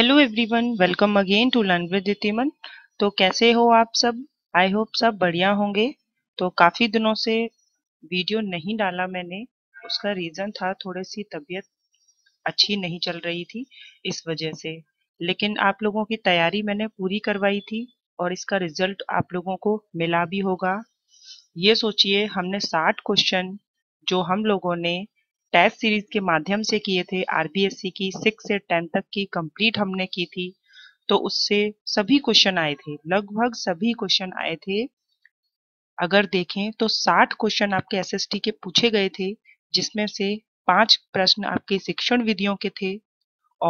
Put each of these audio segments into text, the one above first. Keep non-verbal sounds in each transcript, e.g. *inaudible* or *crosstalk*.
hello everyone welcome again to learn with इतिमन तो कैसे हो आप सब आई होप सब बढ़िया होंगे तो काफ़ी दिनों से वीडियो नहीं डाला मैंने उसका रीज़न था थोड़ी सी तबीयत अच्छी नहीं चल रही थी इस वजह से लेकिन आप लोगों की तैयारी मैंने पूरी करवाई थी और इसका रिजल्ट आप लोगों को मिला भी होगा ये सोचिए हमने साठ क्वेश्चन जो हम लोगों ने टेस्ट सीरीज के माध्यम से किए थे आरबीएससी की सिक्स से टेन तक की कंप्लीट हमने की थी तो उससे सभी क्वेश्चन आए थे लगभग सभी क्वेश्चन आए थे अगर देखें तो 60 क्वेश्चन आपके एसएसटी के पूछे गए थे जिसमें से पांच प्रश्न आपके शिक्षण विधियों के थे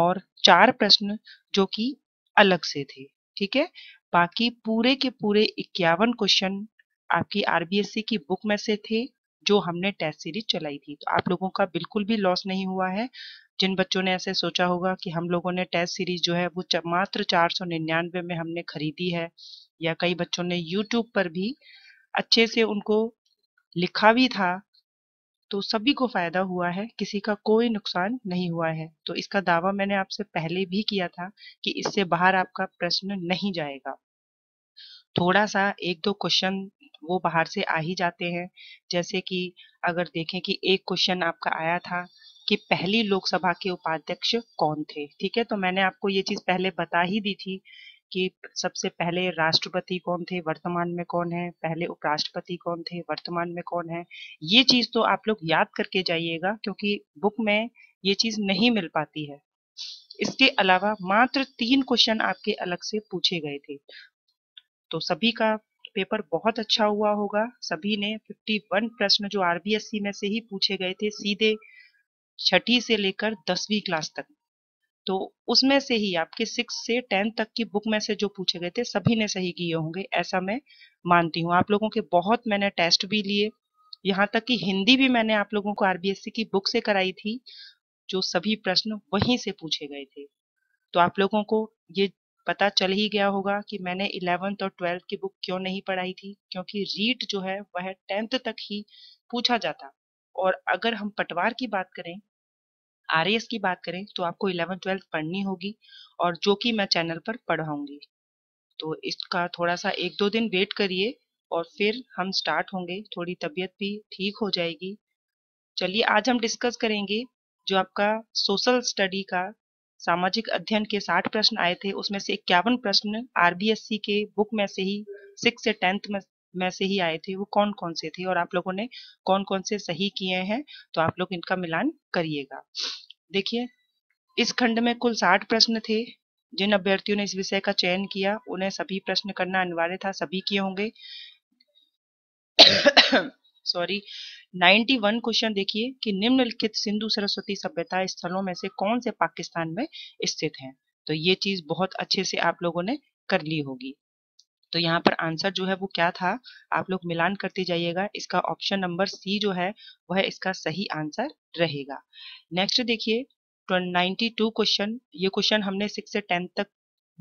और चार प्रश्न जो कि अलग से थे ठीक है बाकी पूरे के पूरे इक्यावन क्वेश्चन आपकी आरबीएससी की बुक में से थे जो हमने टेस्ट सीरीज चलाई थी तो आप लोगों का बिल्कुल भी लॉस नहीं हुआ है जिन बच्चों ने ऐसे सोचा होगा कि हम लोगों ने टेस्ट सीरीज जो है वो मात्र चार सौ निन्यानवे में हमने खरीदी है या कई बच्चों ने यूट्यूब पर भी अच्छे से उनको लिखा भी था तो सभी को फायदा हुआ है किसी का कोई नुकसान नहीं हुआ है तो इसका दावा मैंने आपसे पहले भी किया था कि इससे बाहर आपका प्रश्न नहीं जाएगा थोड़ा सा एक दो क्वेश्चन वो बाहर से आ ही जाते हैं जैसे कि अगर देखें कि एक क्वेश्चन आपका आया था कि पहली लोकसभा के उपाध्यक्ष कौन थे ठीक है तो मैंने आपको ये चीज पहले बता ही दी थी कि सबसे पहले राष्ट्रपति कौन थे वर्तमान में कौन है पहले उपराष्ट्रपति कौन थे वर्तमान में कौन है ये चीज तो आप लोग याद करके जाइएगा क्योंकि बुक में ये चीज नहीं मिल पाती है इसके अलावा मात्र तीन क्वेश्चन आपके अलग से पूछे गए थे तो सभी का पेपर बहुत अच्छा हुआ होगा सभी ने 51 प्रश्न जो आरबीएससी में से ही पूछे गए थे सीधे छठी से लेकर दसवीं क्लास तक तो उसमें से ही आपके सिक्स से टेंथ तक की बुक में से जो पूछे गए थे सभी ने सही किए होंगे ऐसा मैं मानती हूँ आप लोगों के बहुत मैंने टेस्ट भी लिए यहाँ तक कि हिंदी भी मैंने आप लोगों को आरबीएससी की बुक से कराई थी जो सभी प्रश्न वहीं से पूछे गए थे तो आप लोगों को ये पता चल ही गया होगा कि मैंने इलेवेंथ और ट्वेल्थ की बुक क्यों नहीं पढ़ाई थी क्योंकि रीट जो है वह टेंथ तक ही पूछा जाता और अगर हम पटवार की बात करें आर की बात करें तो आपको इलेवन ट्वेल्थ पढ़नी होगी और जो कि मैं चैनल पर पढ़ाऊंगी तो इसका थोड़ा सा एक दो दिन वेट करिए और फिर हम स्टार्ट होंगे थोड़ी तबीयत भी ठीक हो जाएगी चलिए आज हम डिस्कस करेंगे जो आपका सोशल स्टडी का सामाजिक अध्ययन के 60 प्रश्न आए थे उसमें से इक्यावन प्रश्न आरबीएससी के बुक में से ही सिक्स से टेंथ में में से ही आए थे वो कौन कौन से थे और आप लोगों ने कौन कौन से सही किए हैं तो आप लोग इनका मिलान करिएगा देखिए इस खंड में कुल साठ प्रश्न थे जिन अभ्यर्थियों ने इस विषय का चयन किया उन्हें सभी प्रश्न करना अनिवार्य था सभी किए होंगे सॉरी *coughs* 91 क्वेश्चन देखिए कि निम्नलिखित सिंधु सरस्वती सभ्यता स्थलों में से कौन से पाकिस्तान में स्थित हैं तो ये चीज बहुत अच्छे से आप लोगों ने कर ली होगी तो यहाँ पर आंसर जो है वो क्या था आप लोग मिलान करते जाइएगा इसका ऑप्शन नंबर सी जो है वह इसका सही आंसर रहेगा नेक्स्ट देखिए 92 क्वेश्चन ये क्वेश्चन हमने सिक्स से टेंथ तक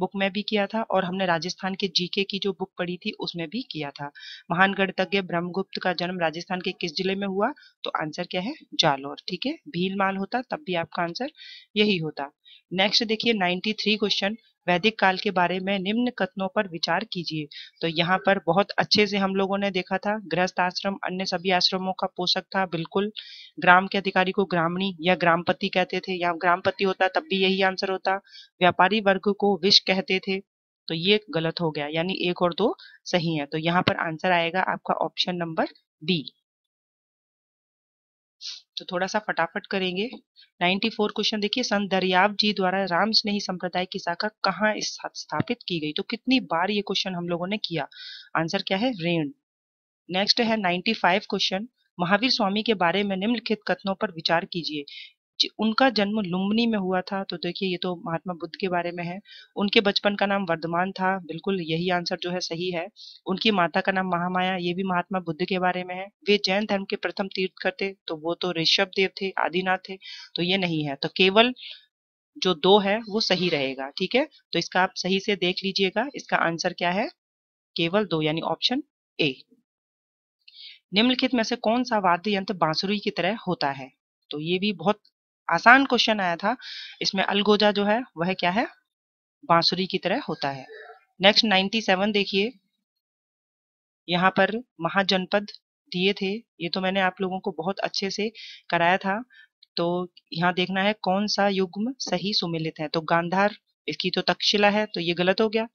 बुक में भी किया था और हमने राजस्थान के जीके की जो बुक पढ़ी थी उसमें भी किया था महान गणतज्ञ ब्रह्मगुप्त का जन्म राजस्थान के किस जिले में हुआ तो आंसर क्या है जालौर ठीक है भीलमाल होता तब भी आपका आंसर यही होता नेक्स्ट देखिए 93 क्वेश्चन वैदिक काल के बारे में निम्न कथनों पर विचार कीजिए तो यहाँ पर बहुत अच्छे से हम लोगों ने देखा था गृहस्थ आश्रम अन्य सभी आश्रमों का पोषक था बिल्कुल ग्राम के अधिकारी को ग्रामणी या ग्रामपति कहते थे या ग्रामपति होता तब भी यही आंसर होता व्यापारी वर्ग को विष कहते थे तो ये गलत हो गया यानी एक और दो सही है तो यहाँ पर आंसर आएगा आपका ऑप्शन नंबर बी तो थोड़ा सा फटाफट करेंगे 94 क्वेश्चन देखिए संत दरियाव जी द्वारा राम स्नेही संप्रदाय की शाखा कहाँ स्थापित की गई तो कितनी बार ये क्वेश्चन हम लोगों ने किया आंसर क्या है रेण नेक्स्ट है 95 क्वेश्चन महावीर स्वामी के बारे में निम्नलिखित कथनों पर विचार कीजिए उनका जन्म लुम्बनी में हुआ था तो देखिए ये तो महात्मा बुद्ध के बारे में है उनके बचपन का नाम वर्धमान था बिल्कुल यही आंसर जो है सही है उनकी माता का नाम महामाया ये भी महात्मा बुद्ध के बारे में है वे जैन धर्म के प्रथम तीर्थ करते तो वो तो ऋषभ देव थे आदिनाथ थे तो ये नहीं है तो केवल जो दो है वो सही रहेगा ठीक है तो इसका आप सही से देख लीजिएगा इसका आंसर क्या है केवल दो यानी ऑप्शन ए निम्नलिखित में से कौन सा वाद्य यंत्र बांसुरी की तरह होता है तो ये भी बहुत आसान क्वेश्चन आया था इसमें अलगोजा जो है वह क्या है बांसुरी की तरह होता है नेक्स्ट सेवन देखिए यहाँ पर महाजनपद दिए थे ये तो मैंने आप लोगों को बहुत अच्छे से कराया था तो यहाँ देखना है कौन सा युग्म सही सुमिलित है तो गांधार इसकी तो तक्षशिला है तो ये गलत हो गया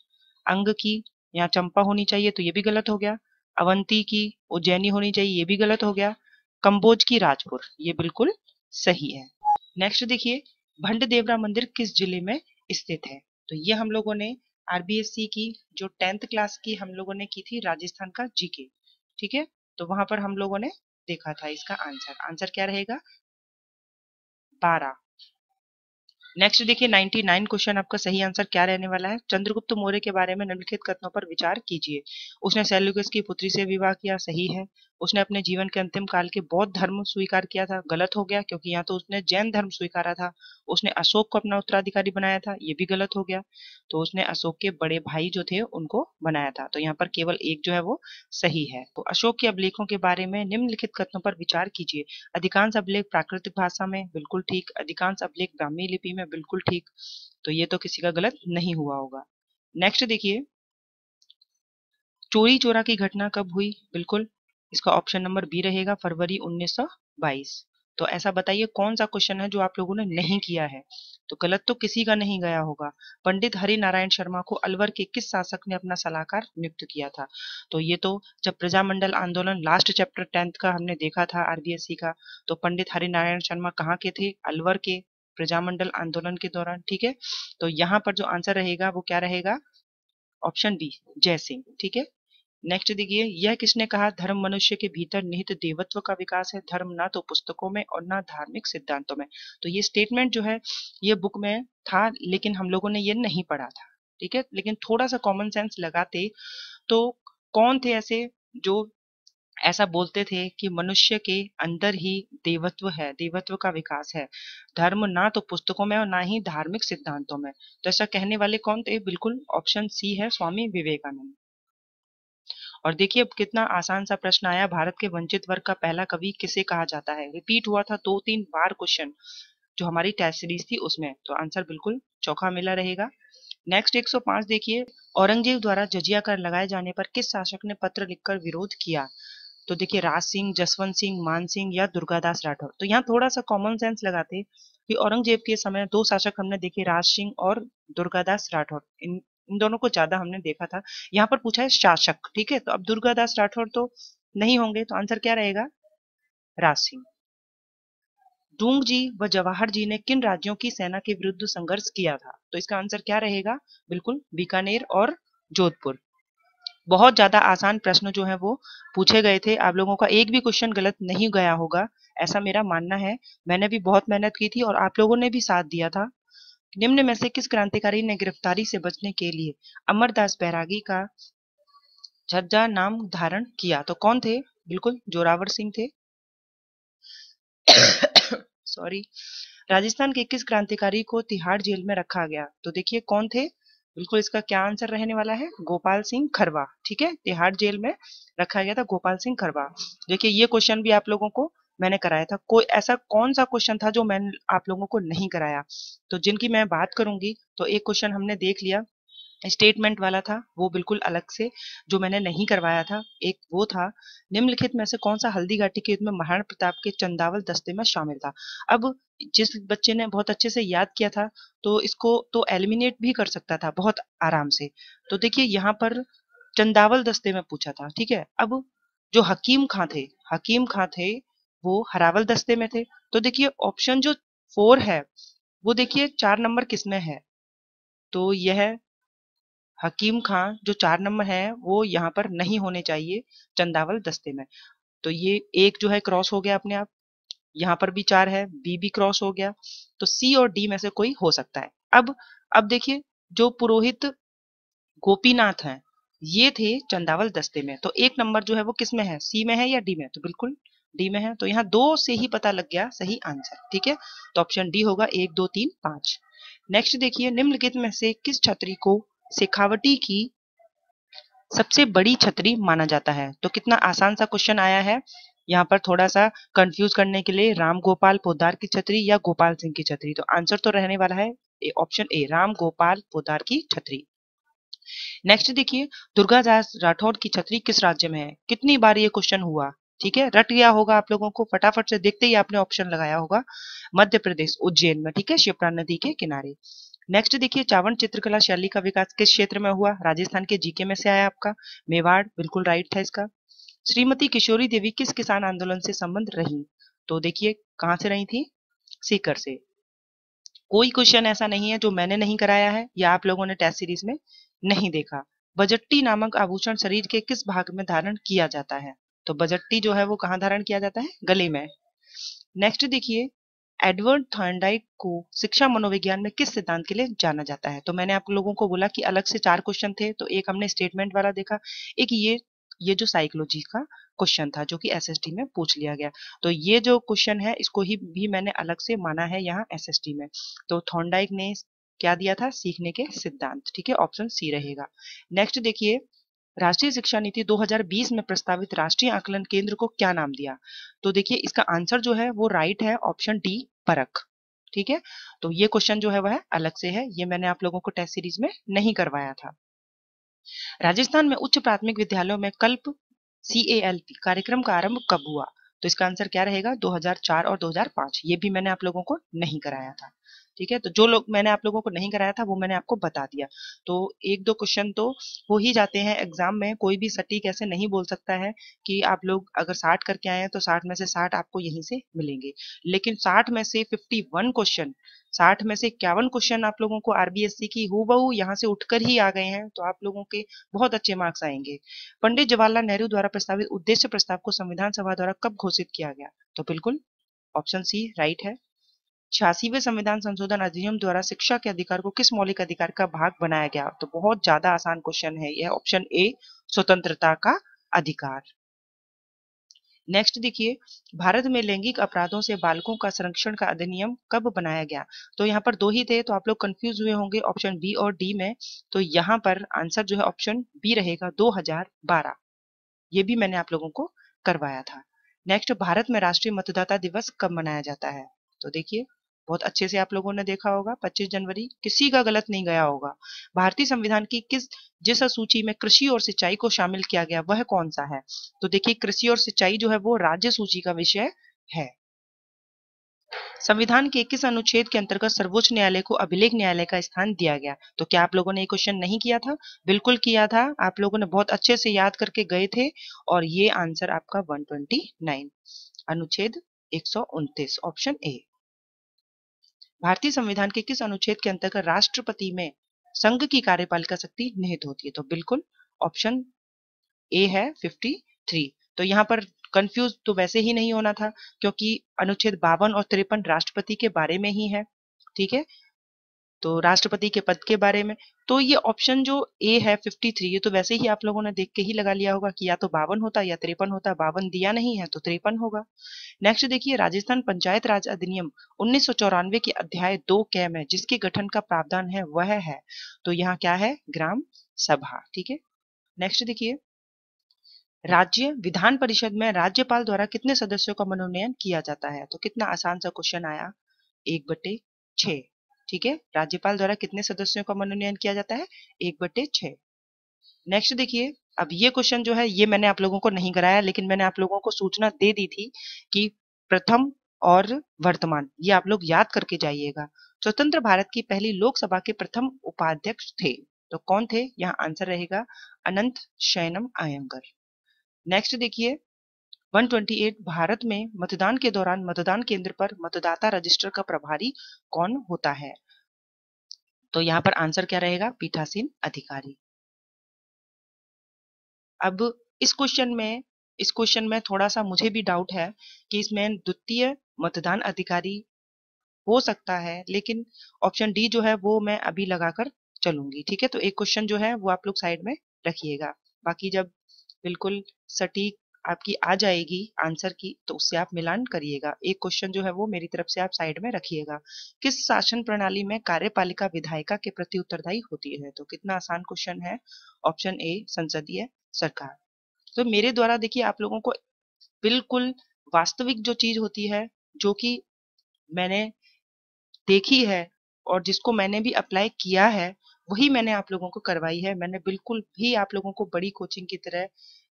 अंग की यहाँ चंपा होनी चाहिए तो ये भी गलत हो गया अवंती की उज्जैनी होनी चाहिए ये भी गलत हो गया कंबोज की राजपुर ये बिल्कुल सही है नेक्स्ट देखिए भंड देवरा मंदिर किस जिले में स्थित है तो ये हम लोगों ने आरबीएससी की जो टेंथ क्लास की हम लोगों ने की थी राजस्थान का जीके ठीक है तो वहां पर हम लोगों ने देखा था इसका आंसर आंसर क्या रहेगा बारह नेक्स्ट देखिए 99 क्वेश्चन आपका सही आंसर क्या रहने वाला है चंद्रगुप्त मौर्य के बारे में निम्नलिखित कथनों पर विचार कीजिए उसने सेल्यूकस की पुत्री से विवाह किया सही है उसने अपने जीवन के अंतिम काल के बौद्ध धर्म स्वीकार किया था गलत हो गया क्योंकि यहाँ तो उसने जैन धर्म स्वीकारा था उसने अशोक को अपना उत्तराधिकारी बनाया था ये भी गलत हो गया तो उसने अशोक के बड़े भाई जो थे उनको बनाया था तो यहाँ पर केवल एक जो है वो सही है तो अशोक के अभिलेखों के बारे में निम्नलिखित कथनों पर विचार कीजिए अधिकांश अभिलेख प्राकृतिक भाषा में बिल्कुल ठीक अधिकांश अभिलेख ब्राह्मी लिपि में बिल्कुल ठीक तो ये तो किसी का गलत नहीं हुआ होगा नेक्स्ट देखिए चोरी चोरा की घटना कब हुई बिल्कुल इसका ऑप्शन नंबर बी रहेगा फरवरी 1922 तो ऐसा बताइए कौन सा क्वेश्चन है जो आप लोगों ने नहीं किया है तो गलत तो किसी का नहीं गया होगा पंडित हरि नारायण शर्मा को अलवर के किस शासक ने अपना सलाहकार नियुक्त किया था तो ये तो जब प्रजामंडल आंदोलन लास्ट चैप्टर टेंथ का हमने देखा था आरबीएससी का तो पंडित हरि नारायण शर्मा कहाँ के थे अलवर के प्रजामंडल आंदोलन के दौरान ठीक है तो यहाँ पर जो आंसर रहेगा वो क्या रहेगा ऑप्शन बी जय सिंह ठीक है नेक्स्ट देखिए यह किसने कहा धर्म मनुष्य के भीतर निहित देवत्व का विकास है धर्म ना तो पुस्तकों में और ना धार्मिक सिद्धांतों में तो ये स्टेटमेंट जो है ये बुक में था लेकिन हम लोगों ने ये नहीं पढ़ा था ठीक है लेकिन थोड़ा सा कॉमन सेंस लगाते तो कौन थे ऐसे जो ऐसा बोलते थे कि मनुष्य के अंदर ही देवत्व है देवत्व का विकास है धर्म ना तो पुस्तकों में और ना ही धार्मिक सिद्धांतों में तो ऐसा कहने वाले कौन थे बिल्कुल ऑप्शन सी है स्वामी विवेकानंद और देखिए अब कितना आसान सा प्रश्न आया भारत के वंचित वर्ग का पहला कवि किसे कहा जाता है रिपीट हुआ था दो तीन बार क्वेश्चन जो हमारी टेस्ट सीरीज थी उसमें तो आंसर बिल्कुल चौखा मिला रहेगा नेक्स्ट 105 देखिए औरंगजेब द्वारा जजिया कर लगाए जाने पर किस शासक ने पत्र लिखकर विरोध किया तो देखिए राज सिंह जसवंत सिंह मान सिंह या दुर्गादास राठौर तो यहाँ थोड़ा सा कॉमन सेंस लगाते कि औरंगजेब के समय दो शासक हमने देखे राज सिंह और दुर्गादास राठौर इन इन दोनों को ज्यादा हमने देखा था यहाँ पर पूछा है शासक ठीक है तो अब दुर्गादास राठौर तो नहीं होंगे तो आंसर क्या रहेगा राशि डूंग जी व जवाहर जी ने किन राज्यों की सेना के विरुद्ध संघर्ष किया था तो इसका आंसर क्या रहेगा बिल्कुल बीकानेर और जोधपुर बहुत ज्यादा आसान प्रश्न जो है वो पूछे गए थे आप लोगों का एक भी क्वेश्चन गलत नहीं गया होगा ऐसा मेरा मानना है मैंने भी बहुत मेहनत की थी और आप लोगों ने भी साथ दिया था निम्न में से किस क्रांतिकारी ने गिरफ्तारी से बचने के लिए अमरदास बैरागी का झज्जा नाम धारण किया तो कौन थे बिल्कुल जोरावर सिंह थे सॉरी *coughs* राजस्थान के किस क्रांतिकारी को तिहाड़ जेल में रखा गया तो देखिए कौन थे बिल्कुल इसका क्या आंसर रहने वाला है गोपाल सिंह खरवा ठीक है तिहाड़ जेल में रखा गया था गोपाल सिंह खरवा देखिए ये क्वेश्चन भी आप लोगों को मैंने कराया था कोई ऐसा कौन सा क्वेश्चन था जो मैंने आप लोगों को नहीं कराया तो जिनकी मैं बात करूंगी तो एक क्वेश्चन हमने देख लिया स्टेटमेंट वाला था वो बिल्कुल अलग से जो मैंने नहीं करवाया था एक वो था निम्नलिखित में से कौन सा हल्दी घाटी के युद्ध में महाराणा प्रताप के चंदावल दस्ते में शामिल था अब जिस बच्चे ने बहुत अच्छे से याद किया था तो इसको तो एलिमिनेट भी कर सकता था बहुत आराम से तो देखिए यहाँ पर चंदावल दस्ते में पूछा था ठीक है अब जो हकीम खां थे हकीम खां थे वो हरावल दस्ते में थे तो देखिए ऑप्शन जो फोर है वो देखिए चार नंबर किसमें है तो यह हकीम खान जो चार नंबर है वो यहाँ पर नहीं होने चाहिए चंदावल दस्ते में तो ये एक जो है क्रॉस हो गया अपने आप यहाँ पर भी चार है बी भी क्रॉस हो गया तो सी और डी में से कोई हो सकता है अब अब देखिए जो पुरोहित गोपीनाथ हैं ये थे चंदावल दस्ते में तो एक नंबर जो है वो किस में है सी में है या डी में तो बिल्कुल डी में है तो यहाँ दो से ही पता लग गया सही आंसर ठीक है तो ऑप्शन डी होगा एक दो तीन पांच नेक्स्ट देखिए निम्नलिखित में से किस छतरी को शेखावटी की सबसे बड़ी छतरी माना जाता है तो कितना आसान सा क्वेश्चन आया है यहाँ पर थोड़ा सा कंफ्यूज करने के लिए राम गोपाल पोदार की छतरी या गोपाल सिंह की छतरी तो आंसर तो रहने वाला है ऑप्शन ए राम गोपाल पोदार की छतरी नेक्स्ट देखिए दुर्गा दास राठौड़ की छतरी किस राज्य में है कितनी बार ये क्वेश्चन हुआ ठीक है रट गया होगा आप लोगों को फटाफट से देखते ही आपने ऑप्शन लगाया होगा मध्य प्रदेश उज्जैन में ठीक है शिप्रा नदी के किनारे नेक्स्ट देखिए चावन चित्रकला शैली का विकास किस क्षेत्र में हुआ राजस्थान के जीके में से आया आपका मेवाड़ बिल्कुल राइट था इसका श्रीमती किशोरी देवी किस किसान आंदोलन से संबंध रही तो देखिए कहाँ से रही थी सीकर से कोई क्वेश्चन ऐसा नहीं है जो मैंने नहीं कराया है या आप लोगों ने टेस्ट सीरीज में नहीं देखा बजट्टी नामक आभूषण शरीर के किस भाग में धारण किया जाता है तो बजट्टी जो है वो कहाँ धारण किया जाता है गले में नेक्स्ट देखिए एडवर्ड थॉर्नडाइक को शिक्षा मनोविज्ञान में किस सिद्धांत के लिए जाना जाता है तो मैंने आप लोगों को बोला कि अलग से चार क्वेश्चन थे तो एक हमने स्टेटमेंट वाला देखा एक ये ये जो साइकोलॉजी का क्वेश्चन था जो कि एसएसटी में पूछ लिया गया तो ये जो क्वेश्चन है इसको ही भी मैंने अलग से माना है यहाँ एस में तो थॉन्डाइक ने क्या दिया था सीखने के सिद्धांत ठीक है ऑप्शन सी रहेगा नेक्स्ट देखिए राष्ट्रीय शिक्षा नीति 2020 में प्रस्तावित राष्ट्रीय आकलन केंद्र को क्या नाम दिया तो देखिए इसका आंसर जो है वो राइट है ऑप्शन डी परख ठीक है तो ये क्वेश्चन जो है वह अलग से है ये मैंने आप लोगों को टेस्ट सीरीज में नहीं करवाया था राजस्थान में उच्च प्राथमिक विद्यालयों में कल्प सीएएलपी कार्यक्रम का आरंभ कब हुआ तो इसका आंसर क्या रहेगा 2004 और 2005 ये भी मैंने आप लोगों को नहीं कराया था ठीक है तो जो लोग मैंने आप लोगों को नहीं कराया था वो मैंने आपको बता दिया तो एक दो क्वेश्चन तो हो ही जाते हैं एग्जाम में कोई भी सटीक ऐसे नहीं बोल सकता है कि आप लोग अगर साठ करके आए हैं तो साठ में से साठ आपको यहीं से मिलेंगे लेकिन साठ में से फिफ्टी वन क्वेश्चन साठ में से इक्यावन क्वेश्चन आप लोगों को आरबीएससी की हु बहु यहाँ से उठकर ही आ गए हैं तो आप लोगों के बहुत अच्छे मार्क्स आएंगे पंडित जवाहरलाल नेहरू द्वारा प्रस्तावित उद्देश्य प्रस्ताव को संविधान सभा द्वारा कब घोषित किया गया तो बिल्कुल ऑप्शन सी राइट है छियासीवे संविधान संशोधन अधिनियम द्वारा शिक्षा के अधिकार को किस मौलिक अधिकार का भाग बनाया गया तो बहुत ज्यादा आसान क्वेश्चन है यह ऑप्शन ए स्वतंत्रता का अधिकार नेक्स्ट देखिए भारत में लैंगिक अपराधों से बालकों का संरक्षण का अधिनियम कब बनाया गया तो यहाँ पर दो ही थे तो आप लोग कंफ्यूज हुए होंगे ऑप्शन बी और डी में तो यहाँ पर आंसर जो है ऑप्शन बी रहेगा 2012 ये भी मैंने आप लोगों को करवाया था नेक्स्ट भारत में राष्ट्रीय मतदाता दिवस कब मनाया जाता है तो देखिए बहुत अच्छे से आप लोगों ने देखा होगा 25 जनवरी किसी का गलत नहीं गया होगा भारतीय संविधान की किस जिस सूची में कृषि और सिंचाई को शामिल किया गया वह कौन सा है तो देखिए कृषि और सिंचाई जो है वो राज्य सूची का विषय है संविधान के किस अनुच्छेद के अंतर्गत सर्वोच्च न्यायालय को अभिलेख न्यायालय का स्थान दिया गया तो क्या आप लोगों ने ये क्वेश्चन नहीं किया था बिल्कुल किया था आप लोगों ने बहुत अच्छे से याद करके गए थे और ये आंसर आपका 129 अनुच्छेद एक ऑप्शन ए भारतीय संविधान के किस अनुच्छेद के अंतर्गत राष्ट्रपति में संघ की कार्यपालिका शक्ति निहित होती है तो बिल्कुल ऑप्शन ए है फिफ्टी थ्री तो यहाँ पर कंफ्यूज तो वैसे ही नहीं होना था क्योंकि अनुच्छेद बावन और तिरपन राष्ट्रपति के बारे में ही है ठीक है तो राष्ट्रपति के पद के बारे में तो ये ऑप्शन जो ए है 53 ये तो वैसे ही आप लोगों ने देख के ही लगा लिया होगा कि या तो बावन होता या तिरपन होता बावन दिया नहीं है तो त्रेपन होगा नेक्स्ट देखिए राजस्थान पंचायत राज अधिनियम उन्नीस के अध्याय दो कैम है जिसके गठन का प्रावधान है वह है तो यहाँ क्या है ग्राम सभा ठीक है नेक्स्ट देखिए राज्य विधान परिषद में राज्यपाल द्वारा कितने सदस्यों का मनोनयन किया जाता है तो कितना आसान सा क्वेश्चन आया एक बटे छे ठीक है राज्यपाल द्वारा कितने सदस्यों का मनोनयन किया जाता है एक बटे नेक्स्ट देखिए अब ये क्वेश्चन जो है ये मैंने आप लोगों को नहीं कराया लेकिन मैंने आप लोगों को सूचना दे दी थी कि प्रथम और वर्तमान ये आप लोग याद करके जाइएगा स्वतंत्र भारत की पहली लोकसभा के प्रथम उपाध्यक्ष थे तो कौन थे यहाँ आंसर रहेगा अनंत शैनम आयंगर नेक्स्ट देखिए 128 भारत में मतदान के दौरान मतदान केंद्र पर मतदाता रजिस्टर का प्रभारी कौन होता है तो यहाँ पर आंसर क्या रहेगा पीठासीन अधिकारी अब इस क्वेश्चन में इस क्वेश्चन में थोड़ा सा मुझे भी डाउट है कि इसमें द्वितीय मतदान अधिकारी हो सकता है लेकिन ऑप्शन डी जो है वो मैं अभी लगाकर चलूंगी ठीक है तो एक क्वेश्चन जो है वो आप लोग साइड में रखिएगा बाकी जब बिल्कुल सटीक आपकी आ जाएगी आंसर की तो उससे आप मिलान करिएगा एक क्वेश्चन जो है वो मेरी तरफ से आप साइड में रखिएगा किस शासन प्रणाली में कार्यपालिका विधायिका के प्रति उत्तरदायी होती है तो कितना आसान क्वेश्चन है ऑप्शन ए संसदीय सरकार तो मेरे द्वारा देखिए आप लोगों को बिल्कुल वास्तविक जो चीज होती है जो कि मैंने देखी है और जिसको मैंने भी अप्लाई किया है वही मैंने आप लोगों को करवाई है मैंने बिल्कुल भी आप लोगों को बड़ी कोचिंग की तरह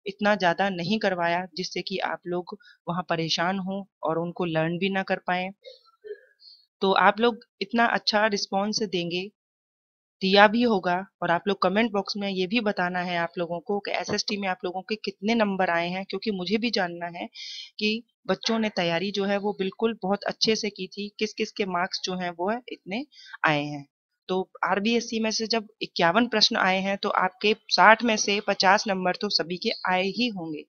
इतना ज़्यादा नहीं करवाया जिससे कि आप लोग वहां परेशान हों और उनको लर्न भी ना कर पाए तो आप लोग इतना अच्छा रिस्पॉन्स देंगे दिया भी होगा और आप लोग कमेंट बॉक्स में ये भी बताना है आप लोगों को कि एसएसटी में आप लोगों के कितने नंबर आए हैं क्योंकि मुझे भी जानना है कि बच्चों ने तैयारी जो है वो बिल्कुल बहुत अच्छे से की थी किस किस के मार्क्स जो हैं वो है, इतने आए हैं तो आरबीएससी में से जब इक्यावन प्रश्न आए हैं तो आपके साठ में से पचास नंबर तो सभी के आए ही होंगे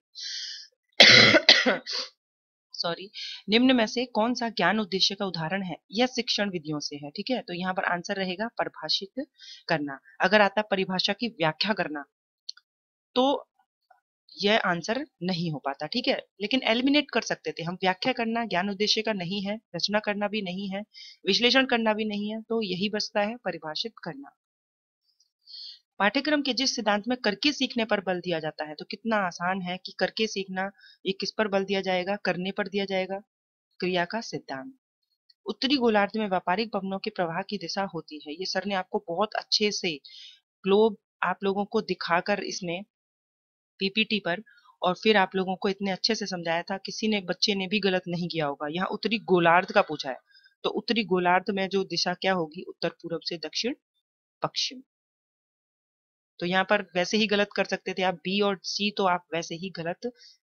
सॉरी निम्न में से कौन सा ज्ञान उद्देश्य का उदाहरण है यह शिक्षण विधियों से है ठीक है तो यहाँ पर आंसर रहेगा परिभाषित करना अगर आता परिभाषा की व्याख्या करना तो यह आंसर नहीं हो पाता ठीक है लेकिन एलिमिनेट कर सकते थे हम व्याख्या करना ज्ञान उद्देश्य का नहीं है रचना करना भी नहीं है विश्लेषण करना भी नहीं है तो यही बचता है परिभाषित करना पाठ्यक्रम के जिस सिद्धांत में करके सीखने पर बल दिया जाता है तो कितना आसान है कि करके सीखना ये किस पर बल दिया जाएगा करने पर दिया जाएगा क्रिया का सिद्धांत उत्तरी गोलार्ध में व्यापारिक भवनों के प्रवाह की दिशा होती है ये सर ने आपको बहुत अच्छे से ग्लोब आप लोगों को दिखाकर इसमें पीपीटी पर और फिर आप लोगों को इतने अच्छे से समझाया था किसी ने बच्चे ने भी गलत नहीं किया होगा यहाँ उत्तरी गोलार्ध का पूछा है तो उत्तरी गोलार्ध में जो दिशा क्या होगी उत्तर पूर्व से दक्षिण पश्चिम तो यहाँ पर वैसे ही गलत कर सकते थे आप बी और सी तो आप वैसे ही गलत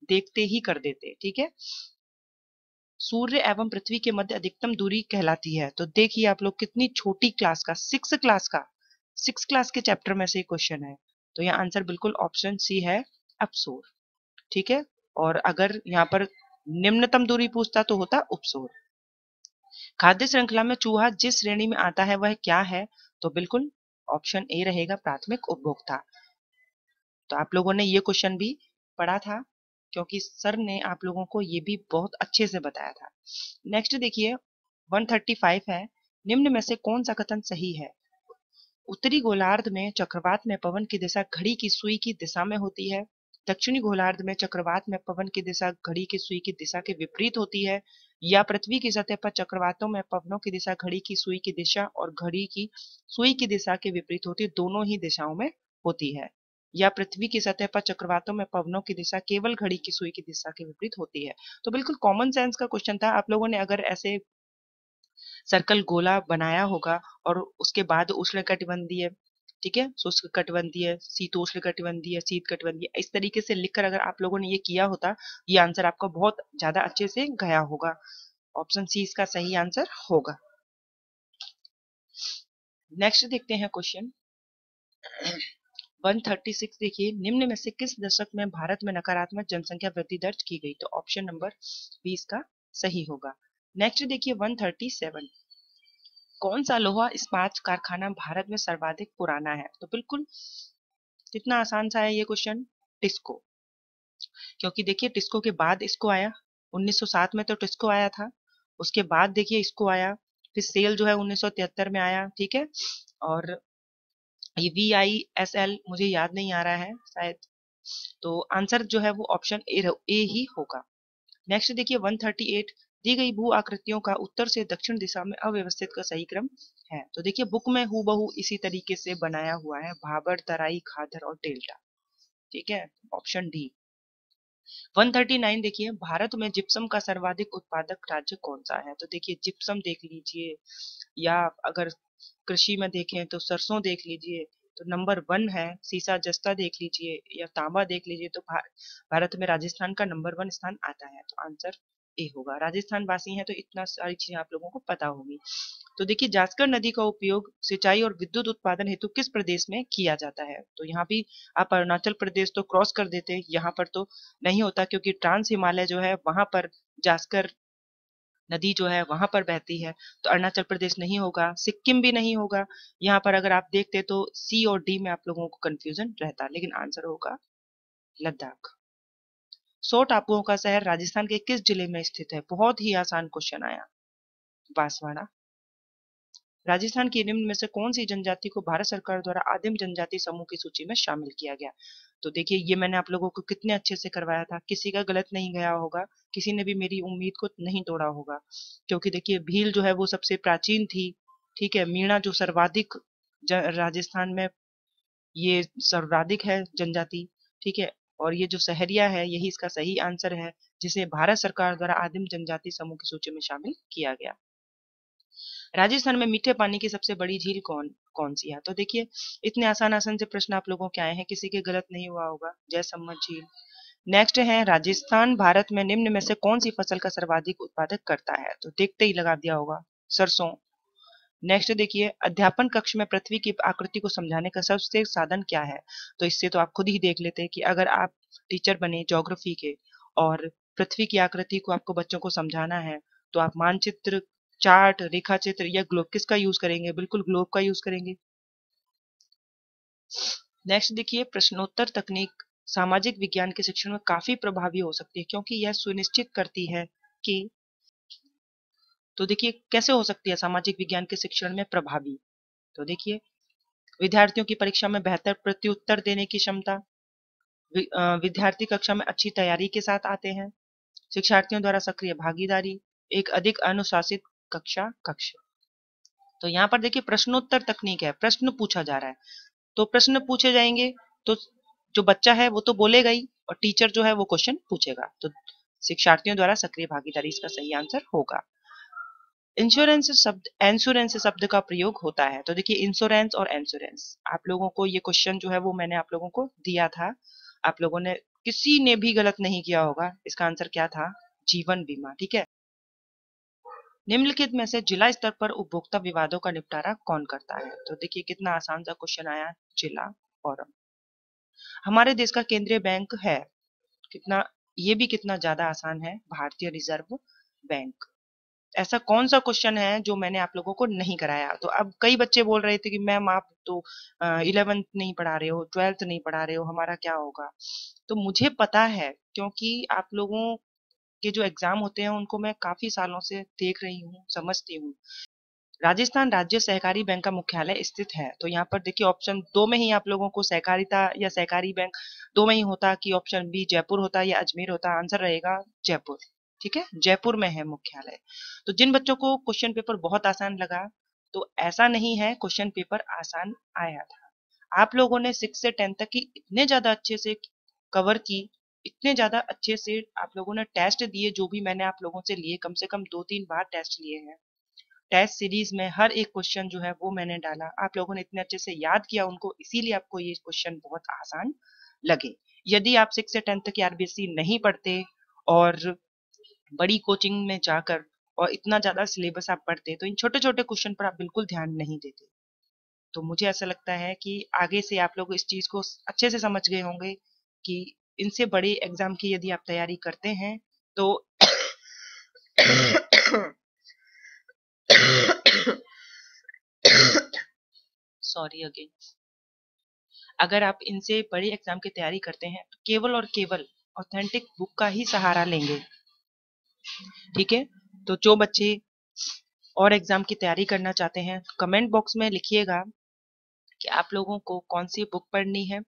देखते ही कर देते ठीक है सूर्य एवं पृथ्वी के मध्य अधिकतम दूरी कहलाती है तो देखिए आप लोग कितनी छोटी क्लास का सिक्स क्लास का सिक्स क्लास के चैप्टर में से क्वेश्चन है तो यहाँ आंसर बिल्कुल ऑप्शन सी है अपसोर ठीक है और अगर यहाँ पर निम्नतम दूरी पूछता तो होता उपसोर खाद्य श्रृंखला में चूहा जिस श्रेणी में आता है वह क्या है तो बिल्कुल ऑप्शन ए रहेगा प्राथमिक उपभोक्ता तो आप लोगों ने ये क्वेश्चन भी पढ़ा था क्योंकि सर ने आप लोगों को ये भी बहुत अच्छे से बताया था नेक्स्ट देखिए 135 है निम्न में से कौन सा कथन सही है उत्तरी गोलार्ध में चक्रवात में पवन की दिशा घड़ी की सुई की दिशा में होती है दक्षिणी गोलार्ध में चक्रवात में पवन की दिशा घड़ी की सुई की दिशा के विपरीत होती है या पृथ्वी की सतह पर चक्रवातों में पवनों की दिशा घड़ी की सुई की दिशा और घड़ी की सुई की दिशा के विपरीत होती है दोनों ही दिशाओं में होती है या पृथ्वी की सतह पर चक्रवातों में पवनों की दिशा केवल घड़ी की सुई की दिशा के विपरीत होती है तो बिल्कुल कॉमन सेंस का क्वेश्चन था आप लोगों ने अगर ऐसे सर्कल गोला बनाया होगा और उसके बाद उष्ण कटिबंधीय ठीक है शुष्क है शीतोष्ण है शीत है इस तरीके से लिखकर अगर आप लोगों ने ये किया होता ये आंसर आपका बहुत ज्यादा अच्छे से गया होगा ऑप्शन सी इसका सही आंसर होगा नेक्स्ट देखते हैं क्वेश्चन 136 देखिए निम्न में से किस दशक में भारत में नकारात्मक जनसंख्या वृद्धि दर्ज की गई तो ऑप्शन नंबर बी इसका सही होगा नेक्स्ट देखिए 137 कौन सा लोहा इस्पात कारखाना भारत में सर्वाधिक पुराना है तो बिल्कुल कितना आसान सा है ये क्वेश्चन टिस्को क्योंकि देखिए टिस्को के बाद इसको आया 1907 में तो टिस्को आया था उसके बाद देखिए इसको आया फिर सेल जो है 1973 में आया ठीक है और ये वी आई एस एल मुझे याद नहीं आ रहा है शायद तो आंसर जो है वो ऑप्शन ए ही होगा नेक्स्ट देखिए 138 दी गई भू आकृतियों का उत्तर से दक्षिण दिशा में अव्यवस्थित का सही क्रम है तो देखिए बुक में हु इसी तरीके से बनाया हुआ है भाबर तराई खादर और डेल्टा ठीक है ऑप्शन डी 139 देखिए भारत में जिप्सम का सर्वाधिक उत्पादक राज्य कौन सा है तो देखिए जिप्सम देख लीजिए या अगर कृषि में देखें तो सरसों देख लीजिए तो नंबर वन है सीसा जस्ता देख लीजिए या तांबा देख लीजिए तो भारत में राजस्थान का नंबर वन स्थान आता है तो आंसर ए होगा राजस्थान वासी हैं तो इतना सारी चीजें आप लोगों को पता होगी तो देखिए जास्कर नदी का उपयोग सिंचाई और विद्युत उत्पादन हेतु किस प्रदेश में किया जाता है तो यहाँ भी आप अरुणाचल प्रदेश तो क्रॉस कर देते यहाँ पर तो नहीं होता क्योंकि ट्रांस हिमालय जो है वहां पर जास्कर नदी जो है वहां पर बहती है तो अरुणाचल प्रदेश नहीं होगा सिक्किम भी नहीं होगा यहाँ पर अगर आप देखते तो सी और डी में आप लोगों को कंफ्यूजन रहता लेकिन आंसर होगा लद्दाख सौ टापुओं का शहर राजस्थान के किस जिले में स्थित है बहुत ही आसान क्वेश्चन आया बांसवाड़ा राजस्थान की निम्न में से कौन सी जनजाति को भारत सरकार द्वारा आदिम जनजाति समूह की सूची में शामिल किया गया तो देखिए ये मैंने आप लोगों को कितने अच्छे से करवाया था किसी का गलत नहीं गया होगा किसी ने भी मेरी उम्मीद को नहीं तोड़ा होगा क्योंकि देखिए भील जो है वो सबसे प्राचीन थी ठीक है मीणा जो सर्वाधिक राजस्थान में ये सर्वाधिक है जनजाति ठीक है और ये जो सहरिया है यही इसका सही आंसर है जिसे भारत सरकार द्वारा आदिम जनजाति समूह की सूची में शामिल किया गया राजस्थान में मीठे पानी की सबसे बड़ी झील कौन कौन सी है तो देखिए इतने आसान आसान से प्रश्न आप लोगों के आए हैं किसी के गलत नहीं हुआ होगा जय सम्मत झील नेक्स्ट है राजस्थान भारत में निम्न में से कौन सी फसल का सर्वाधिक उत्पादक करता है तो देखते ही लगा दिया होगा सरसों नेक्स्ट देखिए अध्यापन कक्ष में पृथ्वी की आकृति को समझाने का सबसे साधन क्या है तो इससे तो आप खुद ही देख लेते हैं कि अगर आप टीचर बने ज्योग्राफी के और पृथ्वी की आकृति को आपको बच्चों को समझाना है तो आप मानचित्र चार्ट रेखा चित्र या ग्लोब किसका यूज करेंगे बिल्कुल ग्लोब का यूज करेंगे नेक्स्ट देखिए प्रश्नोत्तर तकनीक सामाजिक विज्ञान के शिक्षण में काफी प्रभावी हो सकती है क्योंकि यह सुनिश्चित करती है कि तो देखिए कैसे हो सकती है सामाजिक विज्ञान के शिक्षण में प्रभावी तो देखिए विद्यार्थियों की परीक्षा में बेहतर प्रत्युत्तर देने की क्षमता विद्यार्थी कक्षा में अच्छी तैयारी के साथ आते हैं शिक्षार्थियों द्वारा सक्रिय भागीदारी एक अधिक अनुशासित कक्षा कक्ष तो यहाँ पर देखिए प्रश्नोत्तर तकनीक है प्रश्न पूछा जा रहा है तो प्रश्न पूछे जाएंगे तो जो बच्चा है वो तो बोलेगा ही और टीचर जो है वो क्वेश्चन पूछेगा तो शिक्षार्थियों द्वारा सक्रिय भागीदारी इसका सही आंसर होगा इंश्योरेंस शब्द एंश्योरेंस शब्द का प्रयोग होता है तो देखिए इंश्योरेंस और एंश्योरेंस आप लोगों को ये क्वेश्चन जो है वो मैंने आप लोगों को दिया था आप लोगों ने किसी ने भी गलत नहीं किया होगा इसका आंसर क्या था जीवन बीमा ठीक है निम्नलिखित में से जिला स्तर पर उपभोक्ता विवादों का निपटारा कौन करता है तो देखिए कितना आसान सा क्वेश्चन आया जिला फॉरम हमारे देश का केंद्रीय बैंक है कितना ये भी कितना ज्यादा आसान है भारतीय रिजर्व बैंक ऐसा कौन सा क्वेश्चन है जो मैंने आप लोगों को नहीं कराया तो अब कई बच्चे बोल रहे थे कि मैम आप तो इलेवेंथ नहीं पढ़ा रहे हो ट्वेल्थ नहीं पढ़ा रहे हो हमारा क्या होगा तो मुझे पता है क्योंकि आप लोगों के जो एग्जाम होते हैं उनको मैं काफी सालों से देख रही हूँ समझती हूँ राजस्थान राज्य सहकारी बैंक का मुख्यालय स्थित है तो यहाँ पर देखिए ऑप्शन दो में ही आप लोगों को सहकारिता या सहकारी बैंक दो में ही होता कि ऑप्शन बी जयपुर होता या अजमेर होता आंसर रहेगा जयपुर ठीक है जयपुर में है मुख्यालय तो जिन बच्चों को क्वेश्चन पेपर बहुत आसान लगा तो ऐसा नहीं है क्वेश्चन पेपर आसान आया था आप लोगों ने सिक्स से टेंथ तक की इतने ज्यादा अच्छे से कवर की इतने ज्यादा अच्छे से आप लोगों ने टेस्ट दिए जो भी मैंने आप लोगों से लिए कम से कम दो तीन बार टेस्ट लिए हैं टेस्ट सीरीज में हर एक क्वेश्चन जो है वो मैंने डाला आप लोगों ने इतने अच्छे से याद किया उनको इसीलिए आपको ये क्वेश्चन बहुत आसान लगे यदि आप सिक्स से टेंथ तक आरबीएससी नहीं पढ़ते और बड़ी कोचिंग में जाकर और इतना ज़्यादा सिलेबस आप पढ़ते तो इन छोटे छोटे क्वेश्चन पर आप बिल्कुल ध्यान नहीं देते तो मुझे ऐसा लगता है कि आगे से आप लोग इस चीज़ को अच्छे से समझ गए होंगे कि इनसे बड़े एग्जाम की यदि आप तैयारी करते हैं तो सॉरी अगेन अगर आप इनसे बड़े एग्जाम की तैयारी करते हैं तो केवल और केवल ऑथेंटिक बुक का ही सहारा लेंगे ठीक है तो जो बच्चे और एग्ज़ाम की तैयारी करना चाहते हैं कमेंट बॉक्स में लिखिएगा कि आप लोगों को कौन सी बुक पढ़नी है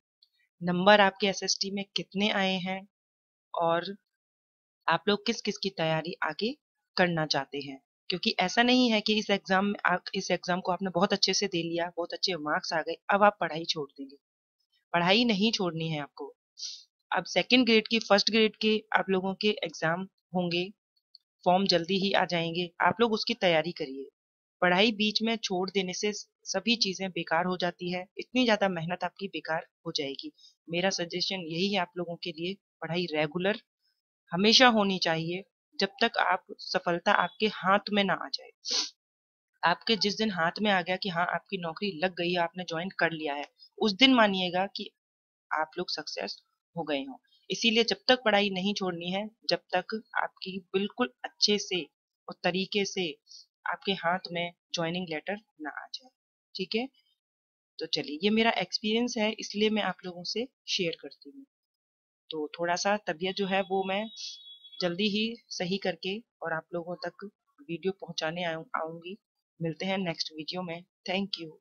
नंबर आपके एसएसटी में कितने आए हैं और आप लोग किस किस की तैयारी आगे करना चाहते हैं क्योंकि ऐसा नहीं है कि इस एग्ज़ाम में आप इस एग्ज़ाम को आपने बहुत अच्छे से दे लिया बहुत अच्छे मार्क्स आ गए अब आप पढ़ाई छोड़ देंगे पढ़ाई नहीं छोड़नी है आपको अब सेकेंड ग्रेड की फर्स्ट ग्रेड के आप लोगों के एग्ज़ाम होंगे फॉर्म जल्दी ही आ जाएंगे आप लोग उसकी तैयारी करिए पढ़ाई बीच में छोड़ देने से सभी चीज़ें बेकार हो जाती है इतनी ज़्यादा मेहनत आपकी बेकार हो जाएगी मेरा सजेशन यही है आप लोगों के लिए पढ़ाई रेगुलर हमेशा होनी चाहिए जब तक आप सफलता आपके हाथ में ना आ जाए आपके जिस दिन हाथ में आ गया कि हाँ आपकी नौकरी लग गई है आपने ज्वाइन कर लिया है उस दिन मानिएगा कि आप लोग सक्सेस हो गए हों इसीलिए जब तक पढ़ाई नहीं छोड़नी है जब तक आपकी बिल्कुल अच्छे से और तरीके से आपके हाथ में ज्वाइनिंग लेटर ना आ जाए ठीक है तो चलिए ये मेरा एक्सपीरियंस है इसलिए मैं आप लोगों से शेयर करती हूँ तो थोड़ा सा तबीयत जो है वो मैं जल्दी ही सही करके और आप लोगों तक वीडियो पहुँचाने आऊँगी मिलते हैं नेक्स्ट वीडियो में थैंक यू